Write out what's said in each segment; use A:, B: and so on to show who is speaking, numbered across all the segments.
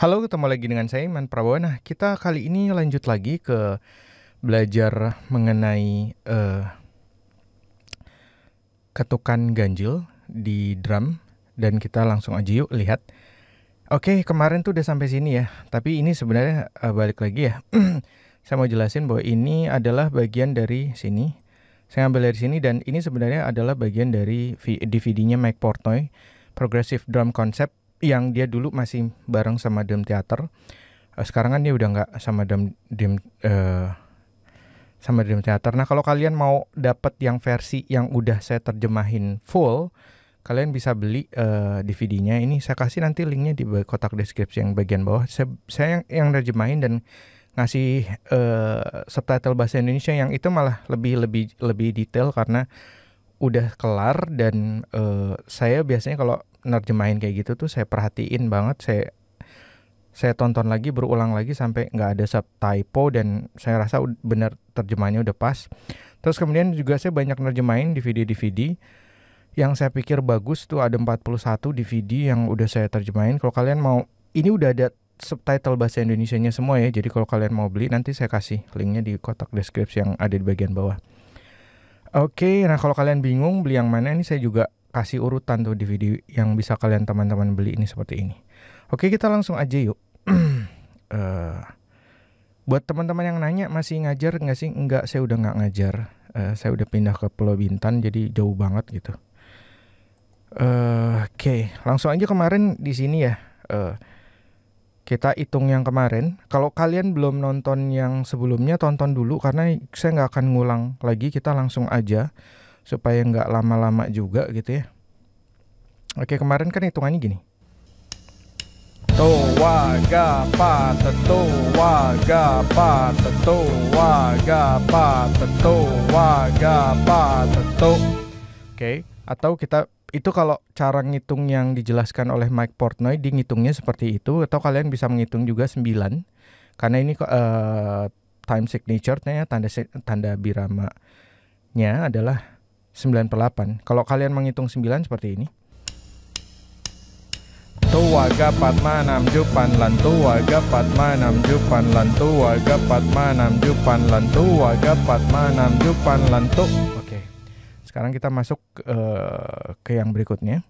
A: Halo, ketemu lagi dengan saya Iman Prabowo. Nah, kita kali ini lanjut lagi ke belajar mengenai uh, ketukan ganjil di drum dan kita langsung aja yuk lihat. Oke, kemarin tuh udah sampai sini ya. Tapi ini sebenarnya uh, balik lagi ya. saya mau jelasin bahwa ini adalah bagian dari sini. Saya ambil dari sini dan ini sebenarnya adalah bagian dari DVD-nya Mike Portnoy, Progressive Drum Concept yang dia dulu masih bareng sama Dem Teater. Eh, sekarang kan dia udah nggak sama Dem Dem uh, eh, sama Dream Theater. Nah, kalau kalian mau dapat yang versi yang udah saya terjemahin full, kalian bisa beli uh, eh, DVD-nya. Ini saya kasih nanti linknya di kotak deskripsi yang bagian bawah. Saya, saya yang, yang terjemahin dan ngasih uh, subtitle bahasa Indonesia yang itu malah lebih lebih lebih detail karena udah kelar dan uh, saya biasanya kalau nerjemahin kayak gitu tuh saya perhatiin banget saya saya tonton lagi berulang lagi sampai nggak ada sub typo dan saya rasa benar terjemahannya udah pas terus kemudian juga saya banyak nerjemahin DVD DVD yang saya pikir bagus tuh ada 41 DVD yang udah saya terjemahin kalau kalian mau ini udah ada subtitle bahasa Indonesia-nya semua ya jadi kalau kalian mau beli nanti saya kasih linknya di kotak deskripsi yang ada di bagian bawah Oke, okay, nah kalau kalian bingung beli yang mana ini saya juga kasih urutan tuh di video yang bisa kalian teman-teman beli ini seperti ini. Oke kita langsung aja yuk. uh, buat teman-teman yang nanya masih ngajar nggak sih? Enggak, saya udah nggak ngajar. Uh, saya udah pindah ke Pulau Bintan jadi jauh banget gitu. Uh, Oke, okay. langsung aja kemarin di sini ya. Uh, kita hitung yang kemarin. Kalau kalian belum nonton yang sebelumnya, tonton dulu karena saya nggak akan ngulang lagi. Kita langsung aja supaya nggak lama-lama juga gitu ya. Oke kemarin kan hitungannya gini. Toa gapa tetoa gapa tetoa gapa tetoa gapa tetu. Oke, atau kita itu kalau cara ngitung yang dijelaskan oleh Mike Portnoy di ngitungnya seperti itu atau kalian bisa menghitung juga 9 karena ini uh, time signature-nya tanda tanda birama-nya adalah 9 per 8. Kalau kalian menghitung 9 seperti ini. Tuwaga patma jupan lan tuwaga patma jupan lan tuwaga patma jupan lan tuwaga patma jupan lan tu. Oke. Okay. Sekarang kita masuk uh, ke yang berikutnya.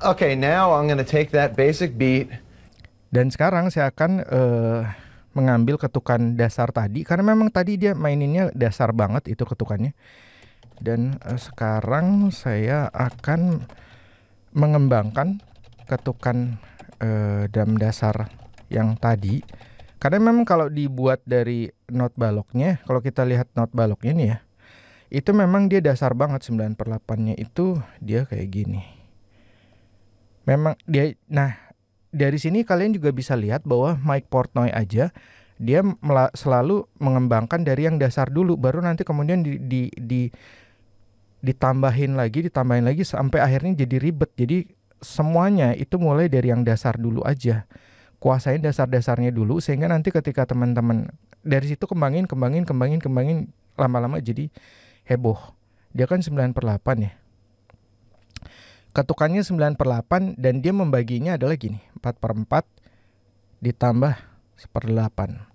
B: Oke, okay, now I'm gonna take that basic beat.
A: Dan sekarang saya akan uh, mengambil ketukan dasar tadi karena memang tadi dia maininnya dasar banget itu ketukannya dan uh, sekarang saya akan mengembangkan ketukan uh, dam dasar yang tadi karena memang kalau dibuat dari not baloknya kalau kita lihat not baloknya nih ya itu memang dia dasar banget 9 per 8 nya itu dia kayak gini memang dia nah dari sini kalian juga bisa lihat bahwa Mike Portnoy aja dia selalu mengembangkan dari yang dasar dulu baru nanti kemudian di, di, di ditambahin lagi, ditambahin lagi sampai akhirnya jadi ribet. Jadi semuanya itu mulai dari yang dasar dulu aja. Kuasain dasar-dasarnya dulu sehingga nanti ketika teman-teman dari situ kembangin, kembangin, kembangin, kembangin lama-lama jadi heboh. Dia kan 9 per 8 ya. Ketukannya 9 per 8 dan dia membaginya adalah gini. 4 per 4 ditambah 1 per 8.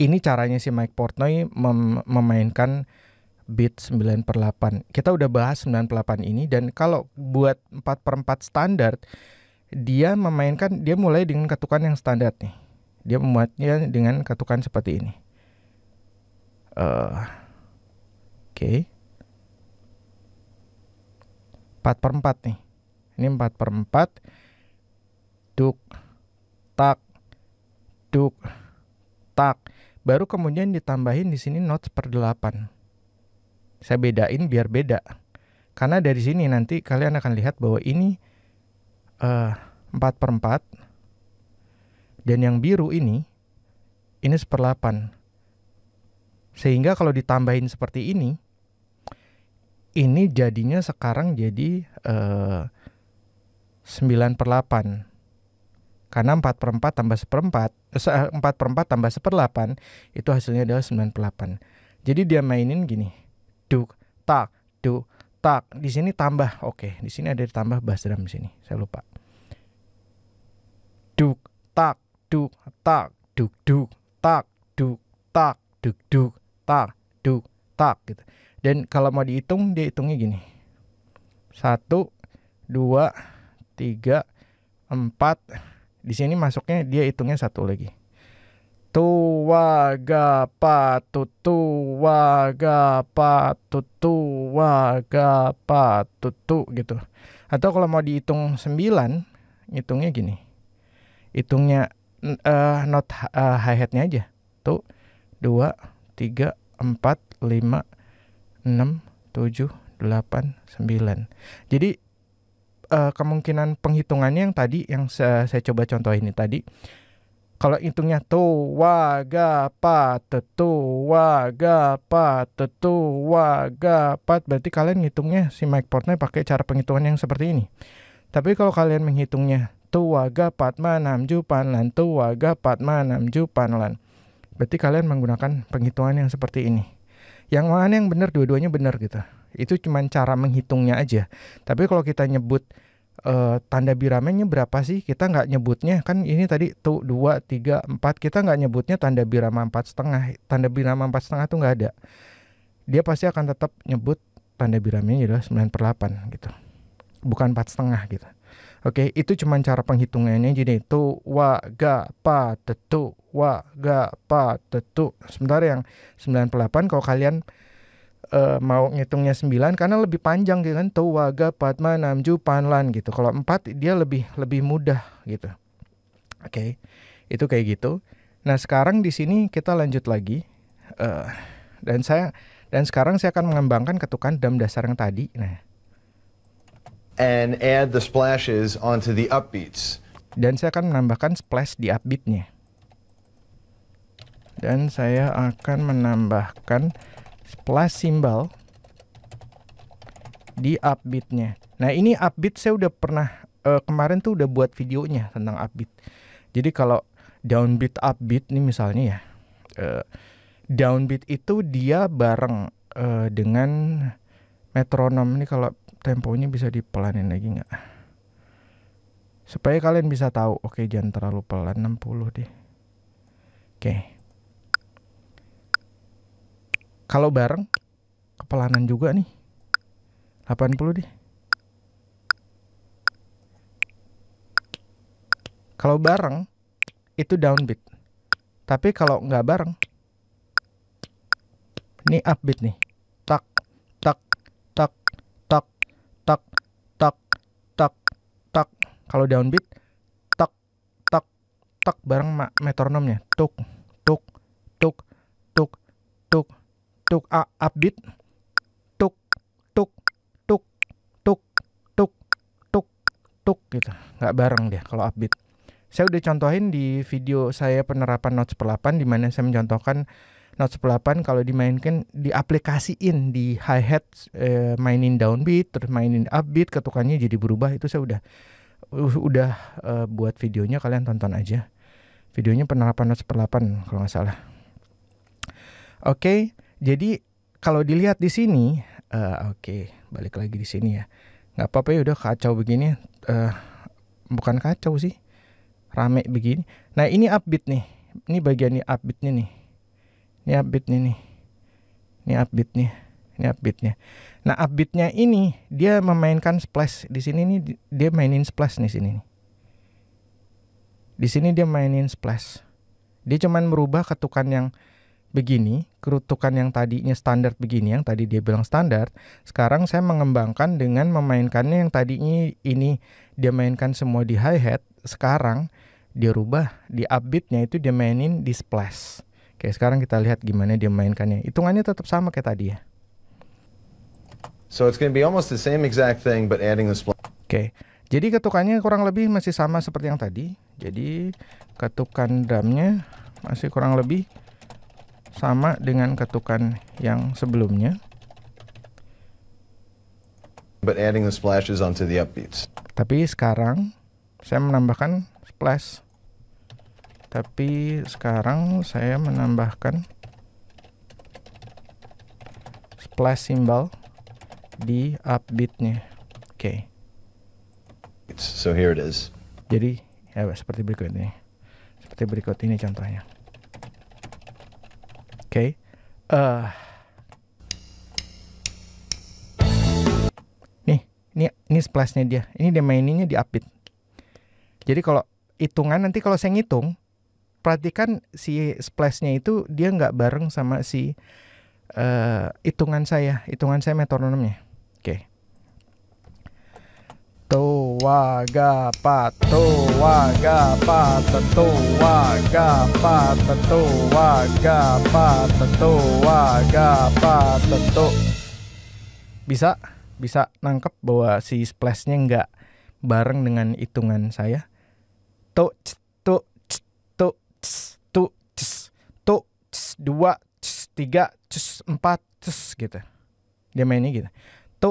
A: Ini caranya si Mike Portnoy mem memainkan beat 9 per 8. Kita udah bahas 9 per 8 ini dan kalau buat 4 per 4 standar, dia memainkan, dia mulai dengan ketukan yang standar nih. Dia membuatnya dengan ketukan seperti ini. Uh, Oke. Okay. 4 per 4 nih. Ini 4 per 4. Duk, tak, duk, tak. Baru kemudian ditambahin di sini notes per 8. Saya bedain biar beda. Karena dari sini nanti kalian akan lihat bahwa ini uh, eh, 4 per 4. Dan yang biru ini, ini 1 per 8 Sehingga kalau ditambahin seperti ini, ini jadinya sekarang jadi uh, eh, 9 per 8 karena 4 per 4 tambah 1 eh, per 4 4 per 4 tambah 1 per 8 itu hasilnya adalah 9 per 8. Jadi dia mainin gini, duk tak duk tak di sini tambah oke di sini ada ditambah bass drum di sini saya lupa duk tak duk tak duk duk tak duk tak duk duk tak duk tak gitu dan kalau mau dihitung dia hitungnya gini satu dua tiga empat di sini masuknya dia hitungnya satu lagi tua patut tua patut tua gapa tutu gitu. Atau kalau mau dihitung 9, hitungnya gini. Hitungnya uh, not uh, eh, hi hatnya aja. Tuh 2 3 4 5 6 7 8 9. Jadi uh, kemungkinan penghitungannya yang tadi yang saya, saya coba contohin ini tadi kalau hitungnya tua gapat tetua gapat tetua gapat berarti kalian ngitungnya si Mike Portnoy pakai cara penghitungan yang seperti ini. Tapi kalau kalian menghitungnya tua gapat manam jupan lan tua gapat manam jupan lan berarti kalian menggunakan penghitungan yang seperti ini. Yang mana yang benar dua-duanya benar gitu. Itu cuma cara menghitungnya aja. Tapi kalau kita nyebut Uh, tanda biramennya berapa sih kita nggak nyebutnya kan ini tadi tuh dua tiga empat kita nggak nyebutnya tanda birama empat setengah tanda birama empat setengah tuh nggak ada dia pasti akan tetap nyebut tanda biramanya adalah sembilan per delapan gitu bukan empat setengah gitu Oke, itu cuma cara penghitungannya jadi itu wa ga pa tetu wa ga pa tetu. Sebentar yang sembilan per delapan kalau kalian uh, mau ngitungnya 9 karena lebih panjang gitu kan tuwaga Padma Namju Panlan gitu. Kalau 4 dia lebih lebih mudah gitu. Oke. Okay. Itu kayak gitu. Nah, sekarang di sini kita lanjut lagi uh, dan saya dan sekarang saya akan mengembangkan ketukan dam dasar yang tadi. Nah.
B: And add the splashes onto the upbeats.
A: Dan saya akan menambahkan splash di upbeatnya. Dan saya akan menambahkan plus simbal di upbeatnya. Nah ini upbeat saya udah pernah uh, kemarin tuh udah buat videonya tentang upbeat. Jadi kalau downbeat upbeat nih misalnya ya, uh, downbeat itu dia bareng uh, dengan metronom ini kalau temponya bisa dipelanin lagi nggak? Supaya kalian bisa tahu, oke jangan terlalu pelan 60 deh. Oke. Okay. Kalau bareng kepelanan juga nih. 80 deh. Kalau bareng itu downbeat. Tapi kalau nggak bareng ini upbeat nih. Tak tak tak tak tak tak tak tak. Kalau downbeat tak tak tak bareng metronomnya. Tuk tuk tuk tuk tuk tuk a upbeat tuk tuk tuk tuk tuk tuk tuk gitu nggak bareng dia kalau upbeat saya udah contohin di video saya penerapan notes per 8 di mana saya mencontohkan notes per 8 kalau dimainkan diaplikasiin di hi hat eh, mainin downbeat terus mainin upbeat ketukannya jadi berubah itu saya udah uh, udah uh, buat videonya kalian tonton aja videonya penerapan notes per 8 kalau nggak salah oke okay. Jadi kalau dilihat di sini, uh, oke, okay, balik lagi di sini ya. Nggak apa-apa ya udah kacau begini. Uh, bukan kacau sih, rame begini. Nah ini upbeat nih, ini bagian ini upbeatnya nih. Ini upbeatnya nih. Ini upbeatnya. Ini upbeatnya. Nah upbeatnya ini dia memainkan splash di sini nih dia mainin splash nih sini nih. Di sini dia mainin splash. Dia cuman merubah ketukan yang begini, kerutukan yang tadinya standar begini, yang tadi dia bilang standar, sekarang saya mengembangkan dengan memainkannya yang tadinya ini dia mainkan semua di hi hat, sekarang dia rubah di upbeatnya itu dia mainin di splash. Oke, sekarang kita lihat gimana dia mainkannya. Hitungannya tetap sama kayak tadi ya.
B: So it's going to be almost the same exact thing but adding the splash. Oke. Jadi ketukannya
A: kurang lebih masih sama seperti yang tadi. Jadi ketukan drumnya masih kurang lebih sama dengan ketukan yang sebelumnya.
B: But adding the splashes onto the upbeats.
A: Tapi sekarang saya menambahkan splash. Tapi sekarang saya menambahkan splash symbol di upbeatnya. Oke.
B: Okay. So here it is.
A: Jadi ya seperti berikut ini. Seperti berikut ini contohnya. Okay. Uh, eh. nih, ini ini splashnya dia. Ini dia maininnya di apit. Jadi kalau hitungan nanti kalau saya ngitung, perhatikan si splashnya itu dia nggak bareng sama si uh, saya, hitungan saya metronomnya gapa tua gapa tua gapa tu. Bisa, bisa nangkep bahwa si splashnya nggak bareng dengan hitungan saya. Tu, tu, tu, tu, tu, dua, tiga, empat, gitu. Dia mainnya gitu. Tu,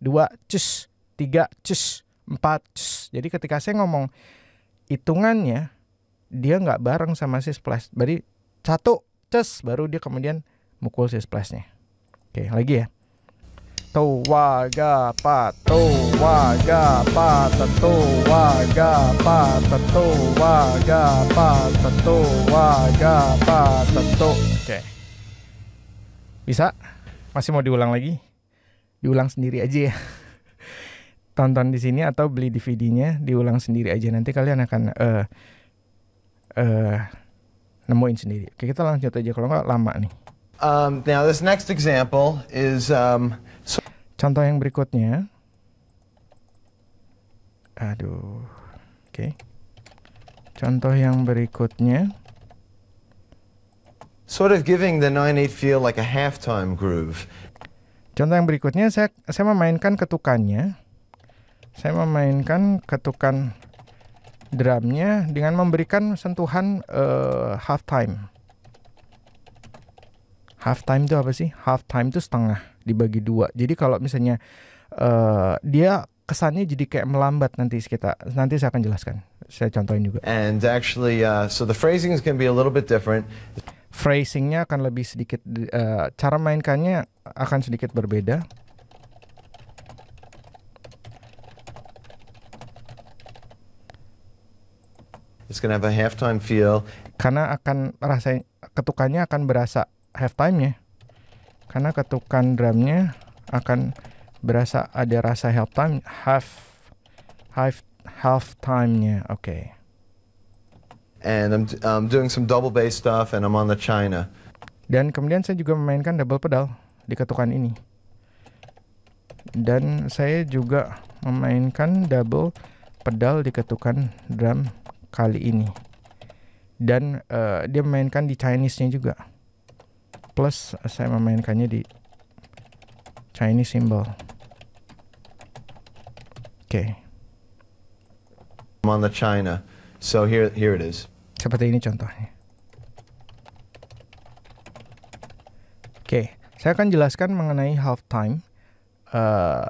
A: dua, cus, tiga cus, empat cus. Jadi ketika saya ngomong hitungannya, dia nggak bareng sama si splash. Jadi satu cus, baru dia kemudian mukul si splashnya. Oke, lagi ya. pa pat,
B: towaga pat, towaga pat, pa pat, towaga pat, to. Oke.
A: Bisa? Masih mau diulang lagi? Diulang sendiri aja ya tonton di sini atau beli DVD-nya diulang sendiri aja nanti kalian akan uh, uh, nemuin sendiri. Oke kita lanjut aja kalau nggak lama nih.
B: Um, now this next example is um, so contoh
A: yang berikutnya. Aduh, oke. Okay. Contoh yang berikutnya.
B: Sort of giving the 9/8 feel like a halftime groove.
A: Contoh yang berikutnya saya saya memainkan ketukannya saya memainkan ketukan drumnya dengan memberikan sentuhan uh, eh, half time. Half time itu apa sih? Half time itu setengah dibagi dua. Jadi kalau misalnya uh, dia kesannya jadi kayak melambat nanti kita nanti saya akan jelaskan. Saya contohin juga.
B: And actually, uh, so the phrasing is going to be a little bit different. Phrasingnya akan lebih sedikit, uh,
A: cara mainkannya akan sedikit berbeda.
B: It's gonna have a halftime feel. Karena
A: akan rasa ketukannya akan berasa halftime-nya. Karena ketukan drumnya akan berasa ada rasa halftime half half halftime-nya. Oke. Okay.
B: And I'm I'm doing some double bass stuff and I'm on the china.
A: Dan kemudian saya juga memainkan double pedal di ketukan ini. Dan saya juga memainkan double pedal di ketukan drum kali ini dan uh, dia memainkan di Chinese-nya juga plus eh, saya memainkannya di Chinese symbol oke
B: okay. on the China so here here it is
A: seperti ini contohnya oke okay. saya akan jelaskan mengenai half time uh, eh,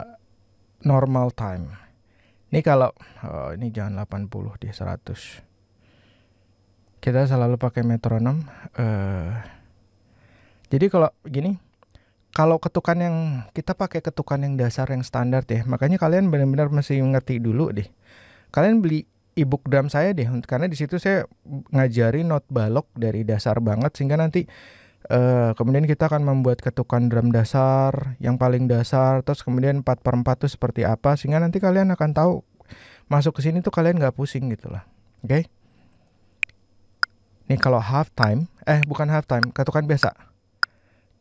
A: normal time ini kalau oh, ini jangan 80 deh 100. Kita selalu pakai metronom. Uh, jadi kalau gini, kalau ketukan yang kita pakai ketukan yang dasar yang standar ya, makanya kalian benar-benar mesti ngerti dulu deh. Kalian beli ebook drum saya deh, karena di situ saya ngajari not balok dari dasar banget sehingga nanti Uh, kemudian kita akan membuat ketukan drum dasar yang paling dasar terus kemudian 4 per 4 itu seperti apa sehingga nanti kalian akan tahu masuk ke sini tuh kalian nggak pusing gitu lah oke okay? nih kalau half time eh bukan half time ketukan biasa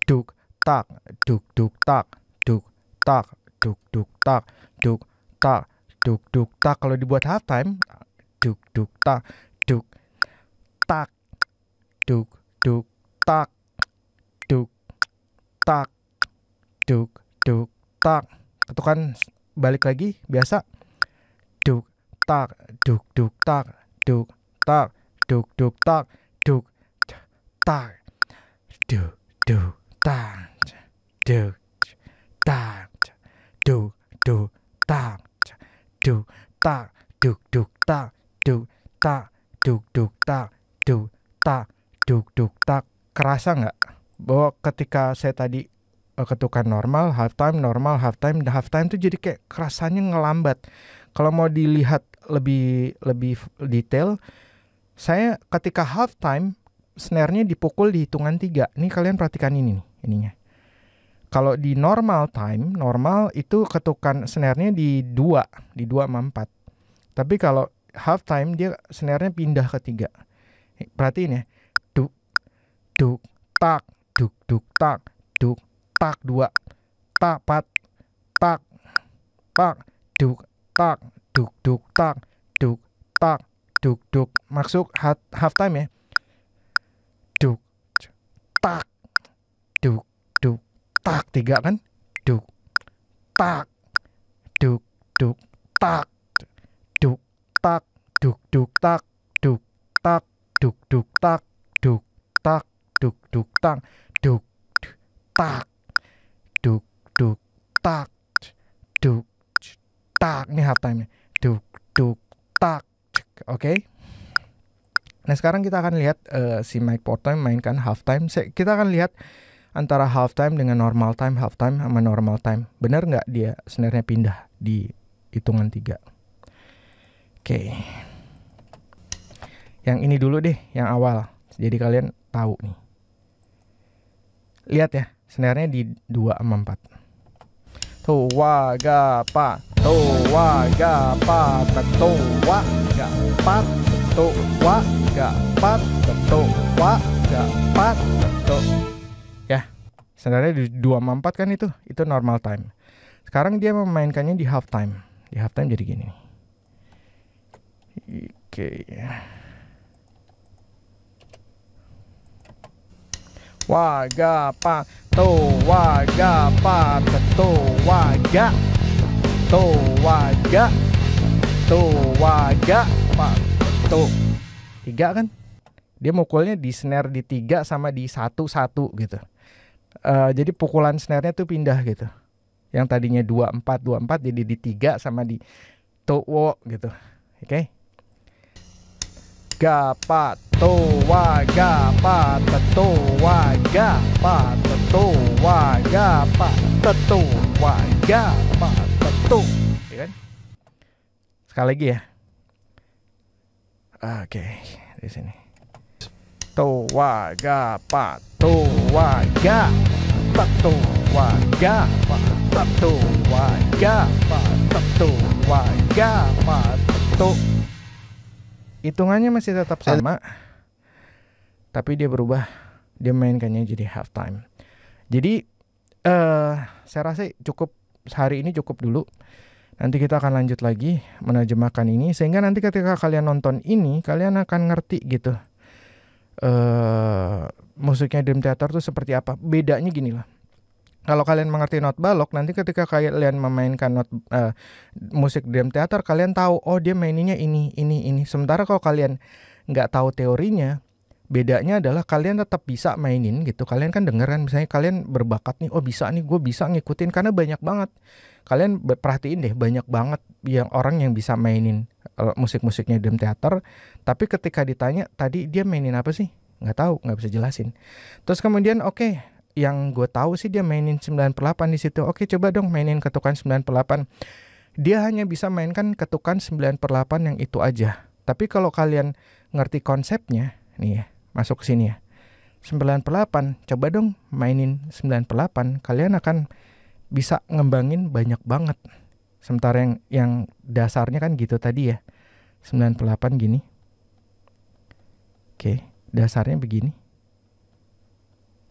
A: duk tak duk duk tak duk tak duk duk tak duk tak duk duk tak kalau dibuat half time duk duk tak duk tak duk duk tak tak duk duk tak ketukan balik lagi biasa duk tak duk duk tak duk tak duk duk tak duk tak duk duk tak duk tak duk duk tak duk tak duk duk tak duk tak duk duk tak duk tak duk duk tak kerasa nggak bahwa ketika saya tadi uh, ketukan normal, halftime normal, halftime, nah, halftime itu jadi kayak kerasanya ngelambat. Kalau mau dilihat lebih lebih detail, saya ketika halftime snare-nya dipukul di hitungan tiga. Nih kalian perhatikan ini nih, ininya. Kalau di normal time, normal itu ketukan snare-nya di dua, di dua sama empat. Tapi kalau halftime dia snare-nya pindah ke tiga. Perhatiin ya. Duk, duk, tak, duk duk tak duk tak dua tak pat tak tak duk tak duk duk tak duk tak duk duk masuk half, half time ya duk tak duk duk tak tiga kan duk tak duk duk tak duk tak duk duk tak duk tak
B: duk duk tak duk tak
A: duk duk tak tak duk duk tak duk tak ini half time duk duk tak oke okay? nah sekarang kita akan lihat uh, si Mike Porter mainkan half time kita akan lihat antara half time dengan normal time half time sama normal time benar nggak dia sebenarnya pindah di hitungan tiga oke okay. yang ini dulu deh yang awal jadi kalian tahu nih lihat ya Senarnya di 2 sama 4. Towa ga pa, towa ga pa, towa ga pa, towa ga pa, towa ga pa, Ya, senarnya di 2 sama 4 kan itu, itu normal time. Sekarang dia memainkannya di half time. Di half time jadi gini nih. Oke. Wah, gapa. Towaga pata towaga Towaga Towaga pata to Tiga kan? Dia mukulnya di snare di tiga sama di satu satu gitu uh, Jadi pukulan snare-nya tuh pindah gitu Yang tadinya dua empat dua empat jadi di tiga sama di to gitu Oke okay? Gapatoa, gapatatoa, gapatatoa, waga gapatato. Ya kan? Sekali lagi ya. Oke, di sini. waga gapatoa, gapatoa, gapatatoa, gapatatoa, gapatato hitungannya masih tetap sama tapi dia berubah dia mainkannya jadi halftime jadi uh, saya rasa cukup hari ini cukup dulu nanti kita akan lanjut lagi menerjemahkan ini sehingga nanti ketika kalian nonton ini kalian akan ngerti gitu uh, musiknya Dream Theater tuh seperti apa bedanya gini lah kalau kalian mengerti not balok nanti ketika kalian memainkan not uh, musik drum teater kalian tahu oh dia maininnya ini ini ini sementara kalau kalian nggak tahu teorinya bedanya adalah kalian tetap bisa mainin gitu kalian kan kan misalnya kalian berbakat nih oh bisa nih gue bisa ngikutin karena banyak banget kalian perhatiin deh banyak banget yang orang yang bisa mainin eh, musik-musiknya drum teater tapi ketika ditanya tadi dia mainin apa sih nggak tahu nggak bisa jelasin terus kemudian oke okay, yang gue tahu sih dia mainin 98 di situ. Oke, coba dong mainin ketukan 98. Dia hanya bisa mainkan ketukan 98 yang itu aja. Tapi kalau kalian ngerti konsepnya, nih ya, masuk ke sini ya. 98. coba dong mainin 98. Kalian akan bisa ngembangin banyak banget. Sementara yang, yang dasarnya kan gitu tadi ya. 98 gini. Oke, dasarnya begini.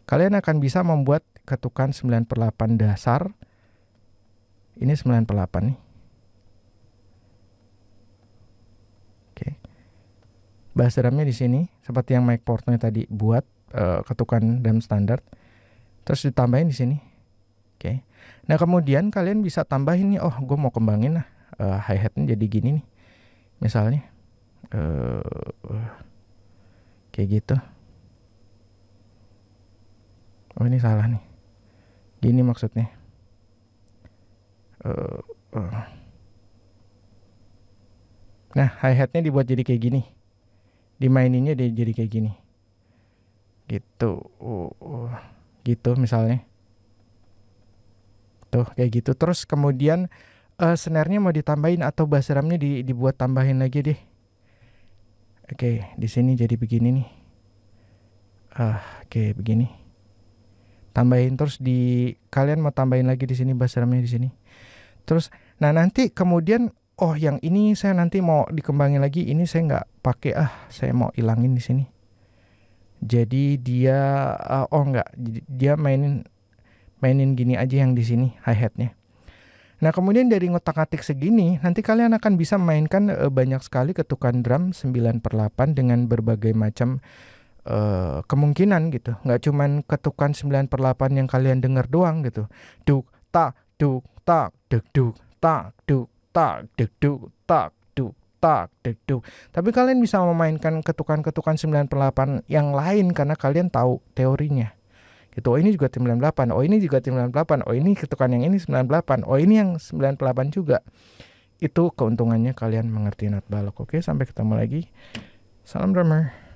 A: Kalian akan bisa membuat ketukan 9 per 8 dasar. Ini 9 per 8 nih. Oke. Bass drumnya di sini. Seperti yang Mike Portnoy tadi buat. e, ketukan drum standar. Terus ditambahin di sini. Oke. Nah kemudian kalian bisa tambahin nih. Oh gue mau kembangin lah. e, eh, hi-hatnya jadi gini nih. Misalnya. Uh, kayak gitu oh ini salah nih gini maksudnya uh, uh. nah hi hatnya dibuat jadi kayak gini dimaininnya dia jadi kayak gini gitu uh, uh. gitu misalnya tuh kayak gitu terus kemudian uh, eh, senarnya mau ditambahin atau bass drumnya di, dibuat tambahin lagi deh oke okay, di sini jadi begini nih ah uh, oke okay, begini tambahin terus di kalian mau tambahin lagi di sini bahasa di sini terus nah nanti kemudian oh yang ini saya nanti mau dikembangin lagi ini saya nggak pakai ah saya mau ilangin di sini jadi dia uh, oh nggak dia mainin mainin gini aja yang di sini hi hatnya nah kemudian dari ngotak-atik segini nanti kalian akan bisa mainkan uh, banyak sekali ketukan drum 9 per 8 dengan berbagai macam Eh, kemungkinan gitu nggak cuman ketukan 9 per 8 yang kalian dengar doang gitu duk tak duk tak duk duk tak duk tak duk duk tak duk tak duk duk tapi kalian bisa memainkan ketukan-ketukan 9 per 8 yang lain karena kalian tahu teorinya gitu oh ini juga 98 oh ini juga 98 oh ini ketukan yang ini 98 oh ini yang 98 juga itu keuntungannya kalian mengerti not balok oke sampai ketemu lagi salam drummer